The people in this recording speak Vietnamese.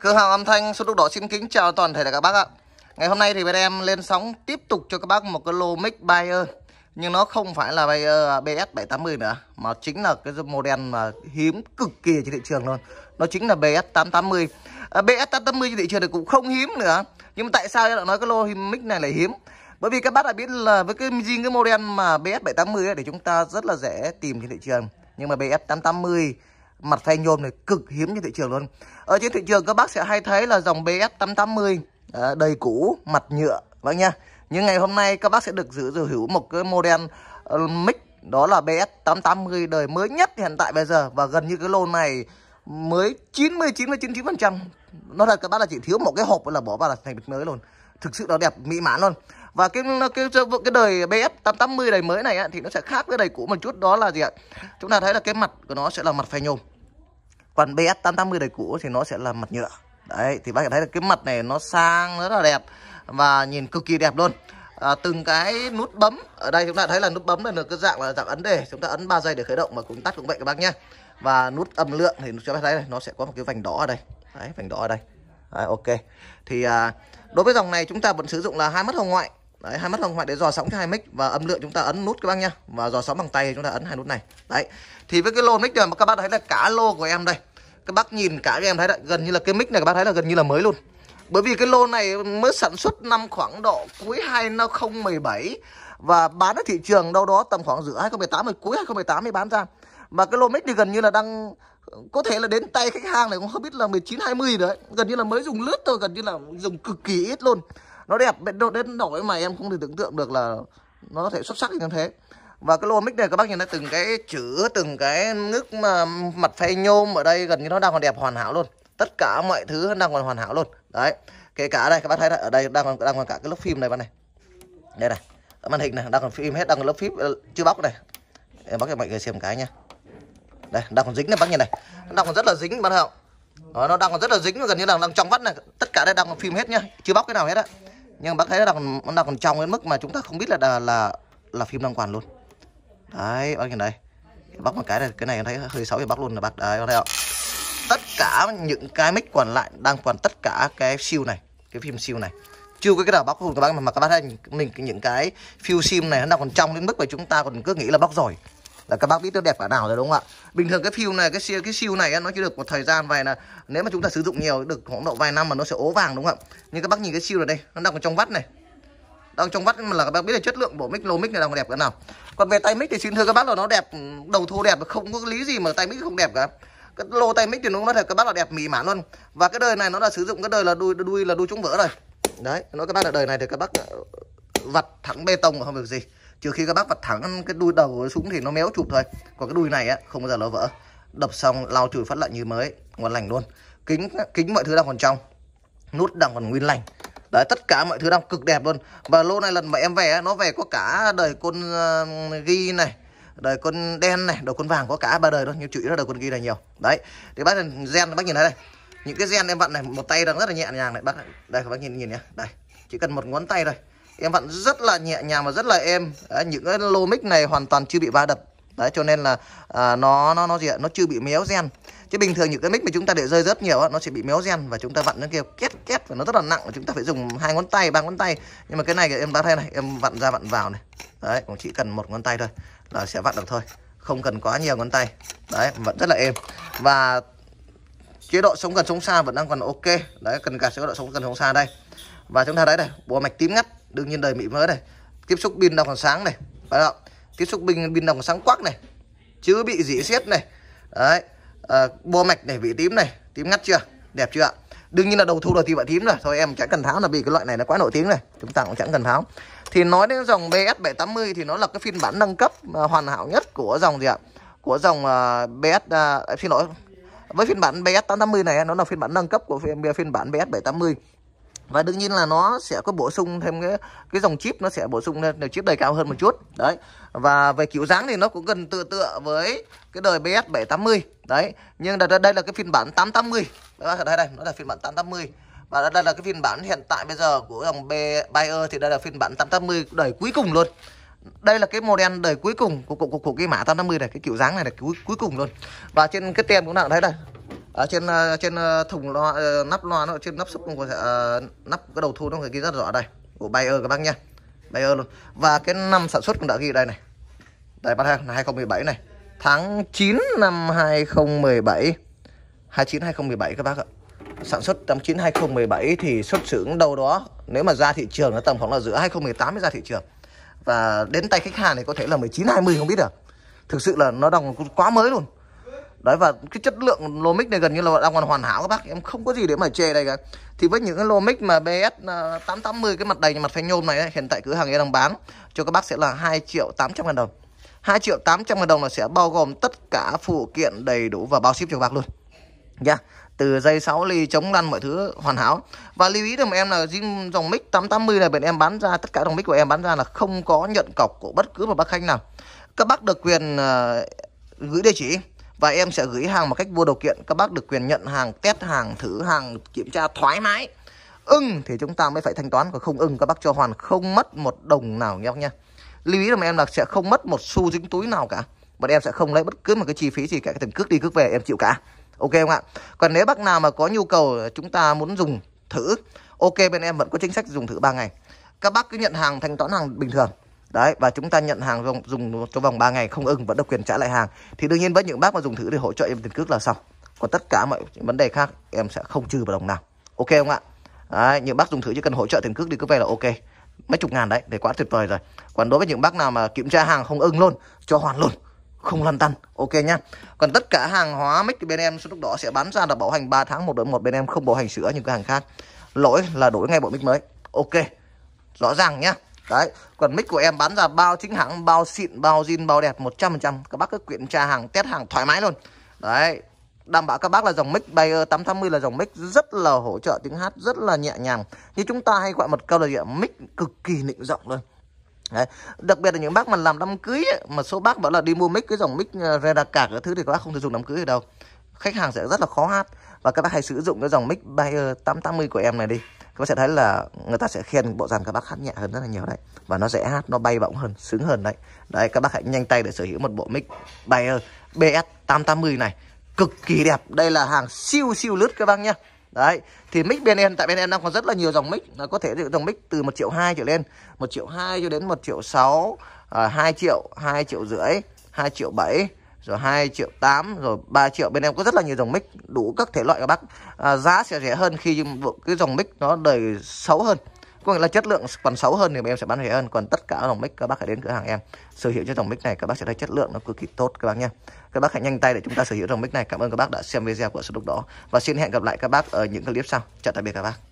Cửa hàng âm thanh số đúc đỏ xin kính chào toàn thể các bác ạ Ngày hôm nay thì bên em lên sóng tiếp tục cho các bác một cái lô mic Bayer Nhưng nó không phải là Bayer à, BS780 nữa Mà chính là cái model mà hiếm cực kỳ trên thị trường luôn Nó chính là BS880 à, BS880 trên thị trường thì cũng không hiếm nữa Nhưng mà tại sao lại nói cái lô mic này là hiếm bởi vì các bác đã biết là với cái riêng cái model mà BS780 ấy, thì chúng ta rất là dễ tìm trên thị trường. Nhưng mà bs 880 mặt phay nhôm này cực hiếm trên thị trường luôn ở trên thị trường các bác sẽ hay thấy là dòng BS 880 à, đầy cũ mặt nhựa bác vâng nha nhưng ngày hôm nay các bác sẽ được giữ sở hữu một cái model uh, mic đó là BS 880 đời mới nhất hiện tại bây giờ và gần như cái lô này mới 90 99 99% nó là các bác là chỉ thiếu một cái hộp là bỏ vào là thành mới luôn thực sự nó đẹp mỹ mãn luôn và cái cái cái đời BF 880 đời mới này á, thì nó sẽ khác với đời cũ một chút đó là gì ạ chúng ta thấy là cái mặt của nó sẽ là mặt phay nhôm còn bs 880 đời cũ thì nó sẽ là mặt nhựa đấy thì bác thấy là cái mặt này nó sang rất là đẹp và nhìn cực kỳ đẹp luôn à, từng cái nút bấm ở đây chúng ta thấy là nút bấm này được cái dạng là dạng ấn đề chúng ta ấn 3 giây để khởi động và cũng tắt cũng vậy các bác nhé và nút âm lượng thì chúng ta thấy này nó sẽ có một cái vành đỏ ở đây đấy vành đỏ ở đây đấy, ok thì à, đối với dòng này chúng ta vẫn sử dụng là hai mắt hồng ngoại đấy hai mắt hồng ngoại để dò sóng cho hai mic và âm lượng chúng ta ấn nút các bác nhá và dò sóng bằng tay chúng ta ấn hai nút này đấy thì với cái lô mic này mà các bác thấy là cả lô của em đây các bác nhìn cả em thấy đấy gần như là cái mic này các bác thấy là gần như là mới luôn bởi vì cái lô này mới sản xuất năm khoảng độ cuối 2017 và bán ở thị trường đâu đó tầm khoảng giữa 2018 rồi cuối 2018 mới bán ra mà cái lô mic thì gần như là đang có thể là đến tay khách hàng này cũng không biết là 19 20 đấy gần như là mới dùng lướt thôi gần như là dùng cực kỳ ít luôn nó đẹp đến, đến nỗi mà em không thể tưởng tượng được là nó có thể xuất sắc như thế và cái lô mic này các bác nhìn thấy từng cái chữ từng cái nước mà mặt phay nhôm ở đây gần như nó đang còn đẹp hoàn hảo luôn tất cả mọi thứ đang còn hoàn hảo luôn đấy kể cả đây các bác thấy đây, ở đây đang còn đang còn cả cái lớp phim này bạn này đây này màn hình này đang còn phim hết đang còn lớp phim ờ, chưa bóc này em bóc cho mọi người xem cái nha đây đang còn dính này bác nhìn này đang còn rất là dính bạn không đó, nó đang còn rất là dính gần như là đang trong vắt này tất cả đây đang còn phim hết nhá chưa bóc cái nào hết á nhưng bác thấy nó còn nó còn trong đến mức mà chúng ta không biết là là là, là phim đang quản luôn đấy bác nhìn đây bác một cái này cái này thấy hơi xấu thì bác luôn là bác đấy bác thấy không tất cả những cái mic còn lại đang còn tất cả cái siêu này cái phim siêu này chưa có cái nào bác không các bác mà các bác thấy mình những cái phiêu sim này nó còn trong đến mức mà chúng ta còn cứ nghĩ là bác rồi là các bác biết nó đẹp cả nào rồi đúng không ạ bình thường cái phiêu này cái siêu cái siêu này nó chỉ được một thời gian vài là nếu mà chúng ta sử dụng nhiều được khoảng độ vài năm mà nó sẽ ố vàng đúng không ạ nhưng các bác nhìn cái siêu này đây nó đang còn trong vắt này đang trong vắt mà là các bác biết là chất lượng bộ mic lô mic này đang đẹp cỡ nào còn về tay mic thì xin thưa các bác là nó đẹp đầu thô đẹp không có lý gì mà tay mic không đẹp cả cái lô tay mic thì nó nói thật các bác là đẹp mì mãn luôn và cái đời này nó là sử dụng cái đời là đuôi đuôi là đuôi chúng vỡ rồi đấy nói các bác là đời này thì các bác ờ, vặt thẳng bê tông mà không được gì trừ khi các bác vặt thẳng cái đuôi đầu của súng thì nó méo chụp thôi còn cái đuôi này á không bao giờ nó vỡ đập xong lau chùi phát lại như mới ngon lành luôn kính kính mọi thứ đang còn trong nút đang còn nguyên lành đấy tất cả mọi thứ đang cực đẹp luôn và lô này lần mà em về nó về có cả đời con uh, ghi này đời con đen này đời con vàng có cả ba đời luôn nhưng chủ yếu là đời con ghi này nhiều đấy thì bác gen bác nhìn thấy đây những cái gen em vặn này một tay đang rất là nhẹ nhàng này bác đây các bác nhìn nhìn nhé đây chỉ cần một ngón tay thôi em vặn rất là nhẹ nhàng và rất là êm đấy, những cái lô mic này hoàn toàn chưa bị va đập đấy cho nên là à, nó nó nó gì ạ nó chưa bị méo gen chứ bình thường những cái mic mà chúng ta để rơi rất nhiều nó sẽ bị méo gen và chúng ta vặn nó kia két két và nó rất là nặng và chúng ta phải dùng hai ngón tay ba ngón tay nhưng mà cái này em đã thấy này em vặn ra vặn vào này đấy cũng chỉ cần một ngón tay thôi là sẽ vặn được thôi không cần quá nhiều ngón tay đấy vẫn rất là êm và chế độ sống gần sống xa vẫn đang còn ok đấy cần cả chế độ sống gần sống xa đây và chúng ta đấy này bộ mạch tím ngắt đương nhiên đầy mị mỡ này tiếp xúc pin đồng còn sáng này phải không tiếp xúc pin pin đồng còn sáng quắc này chưa bị dỉ xét này đấy à, ờ, bo mạch này vị tím này tím ngắt chưa đẹp chưa đương nhiên là đầu thu là thì bạn tím rồi thôi em chẳng cần tháo là vì cái loại này nó quá nổi tiếng này chúng ta cũng chẳng cần tháo thì nói đến dòng BS 780 thì nó là cái phiên bản nâng cấp ờ, hoàn hảo nhất của dòng gì ạ của dòng ờ, BS uh, xin lỗi với phiên bản BS 880 này nó là phiên bản nâng cấp của phiên, phiên bản BS 780 và đương nhiên là nó sẽ có bổ sung thêm cái cái dòng chip nó sẽ bổ sung thêm chip đầy cao hơn một chút đấy và về kiểu dáng thì nó cũng gần tựa tựa với cái đời BS 780 đấy nhưng đây, đây là cái phiên bản 880 đây đây, đây nó là phiên bản 880 và đây là cái phiên bản hiện tại bây giờ của dòng B Bayer thì đây là phiên bản 880 đời cuối cùng luôn đây là cái model đời cuối cùng của của, của, của cái mã 850 này cái kiểu dáng này là cuối cuối cùng luôn và trên cái tem cũng nào thấy đây ở ờ, trên ờ, trên ờ, thùng loa nắp loa nó trên nắp xúc nó có thể nắp cái đầu thu nó có ghi rất rõ đây của Bayer các bác nha Bayer luôn và cái năm sản xuất cũng đã ghi đây này đây bác hàng 2017 này tháng 9 năm 2017 29 2017 các bác ạ sản xuất tháng 9 2017 thì xuất xưởng đâu đó nếu mà ra thị trường nó tầm khoảng là giữa 2018 mới ra thị trường và đến tay khách hàng thì có thể là 19 20 không biết được thực sự là nó đồng quá mới luôn đấy và cái chất lượng lô mic này gần như là đang còn hoàn hảo các bác em không có gì để mà chê đây cả thì với những cái lô mic mà BS 880 ờ, cái mặt đầy mặt phanh nhôm này ấy, hiện tại cửa hàng em đang bán cho các bác sẽ là 2 triệu 800 ngàn đồng 2 triệu 800 ngàn đồng là sẽ bao gồm tất cả phụ kiện đầy đủ và bao ship cho các bác luôn nha từ dây 6 ly chống lăn mọi thứ hoàn hảo và lưu ý dùm em là riêng dòng mic 880 này bên em bán ra tất cả dòng mic của em bán ra là không có nhận cọc của bất cứ một bác khách nào các bác được quyền uh, gửi địa chỉ và em sẽ gửi hàng một cách vô điều kiện các bác được quyền nhận hàng test hàng thử hàng kiểm tra thoải mái ưng thì chúng ta mới phải thanh toán còn không ưng các bác cho hoàn không mất một đồng nào nhé nha lưu ý là em là sẽ không mất một xu dính túi nào cả bọn em sẽ không lấy bất cứ một cái chi phí gì cả cái tiền cước đi cước về em chịu cả ok không ạ còn nếu bác nào mà có nhu cầu chúng ta muốn dùng thử ok bên em vẫn có chính sách dùng thử 3 ngày các bác cứ nhận hàng thanh toán hàng bình thường Đấy và chúng ta nhận hàng dùng dùng trong vòng 3 ngày không ưng vẫn được quyền trả lại hàng. Thì đương nhiên với những bác mà dùng thử để hỗ trợ em tiền cước là xong. Còn tất cả mọi vấn đề khác em sẽ không trừ vào đồng nào. Ok không ạ? Đấy, những bác dùng thử chỉ cần hỗ trợ tiền cước đi cứ về là ok. Mấy chục ngàn đấy thì quá tuyệt vời rồi. Còn đối với những bác nào mà kiểm tra hàng không ưng luôn cho hoàn luôn không lăn tăn ok nhá còn tất cả hàng hóa mic bên em lúc đó sẽ bán ra là bảo hành 3 tháng một đổi một bên em không bảo hành sửa những cái hàng khác lỗi là đổi ngay bộ mic mới ok rõ ràng nhá Đấy, còn mic của em bán ra bao chính hãng, bao xịn, bao zin, bao đẹp 100%. Các bác cứ quyện tra hàng, test hàng thoải mái luôn. Đấy, đảm bảo các bác là dòng mic Bayer 880 là dòng mic rất là hỗ trợ tiếng hát, rất là nhẹ nhàng. Như chúng ta hay gọi một câu là gì? ạ mic cực kỳ nịnh giọng luôn. Đấy. Đặc biệt là những bác mà làm đám cưới ấy, mà số bác bảo là đi mua mic cái dòng mic ờ, Reda cả cái thứ thì các bác không thể dùng đám cưới ở đâu. Khách hàng sẽ rất là khó hát và các bác hãy sử dụng cái dòng mic Bayer 880 của em này đi các bác sẽ thấy là người ta sẽ khen bộ dàn các bác hát nhẹ hơn rất là nhiều đấy và nó dễ hát nó bay bổng hơn sướng hơn đấy đấy các bác hãy nhanh tay để sở hữu một bộ mic Bayer BS 880 này cực kỳ đẹp đây là hàng siêu siêu lướt các bác nhá đấy thì mic bên em tại bên em đang còn rất là nhiều dòng mic nó có thể dòng mic từ một triệu hai trở lên một triệu hai cho đến một triệu sáu à, hai triệu hai triệu rưỡi hai triệu bảy rồi 2 triệu 8 rồi 3 triệu bên em có rất là nhiều dòng mic đủ các thể loại các bác à, giá sẽ rẻ hơn khi cái dòng mic nó đời xấu hơn có nghĩa là chất lượng còn xấu hơn thì em sẽ bán rẻ hơn còn tất cả dòng mic các bác hãy đến cửa hàng em sở hữu cho dòng mic này các bác sẽ thấy chất lượng nó cực kỳ tốt các bác nhé các bác hãy nhanh tay để chúng ta sở hữu dòng mic này cảm ơn các bác đã xem video của số đúc đó và xin hẹn gặp lại các bác ở những clip sau chào tạm biệt các bác